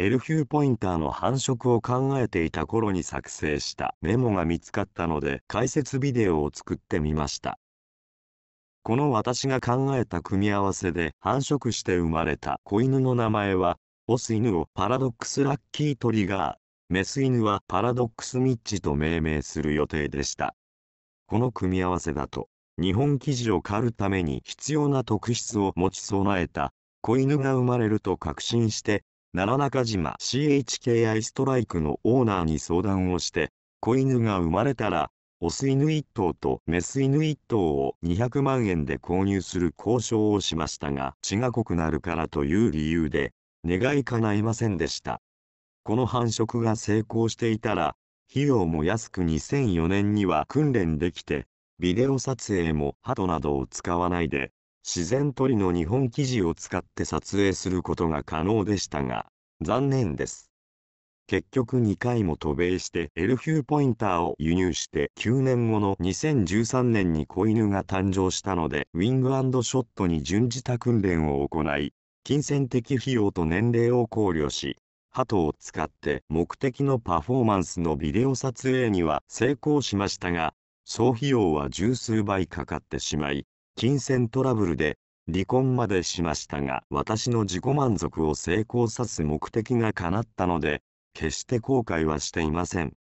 L ヒューポインターの繁殖を考えていた頃に作成したメモが見つかったので解説ビデオを作ってみました。この私が考えた組み合わせで繁殖して生まれた子犬の名前は、オス犬をパラドックスラッキートリガー、メス犬はパラドックスミッチと命名する予定でした。この組み合わせだと、日本記事を狩るために必要な特質を持ち備えた子犬が生まれると確信して奈良中島 CHKI ストライクのオーナーに相談をして、子犬が生まれたら、オス犬1頭とメス犬1頭を200万円で購入する交渉をしましたが、血が濃くなるからという理由で、願い叶いませんでした。この繁殖が成功していたら、費用も安く2004年には訓練できて、ビデオ撮影も鳩などを使わないで、自然鳥りの日本記事を使って撮影することが可能でしたが、残念です。結局2回も渡米してエルヒューポインターを輸入して9年後の2013年に子犬が誕生したのでウィングショットに準じた訓練を行い、金銭的費用と年齢を考慮し、鳩を使って目的のパフォーマンスのビデオ撮影には成功しましたが、総費用は十数倍かかってしまい、金銭トラブルで離婚までしましたが私の自己満足を成功さす目的が叶ったので決して後悔はしていません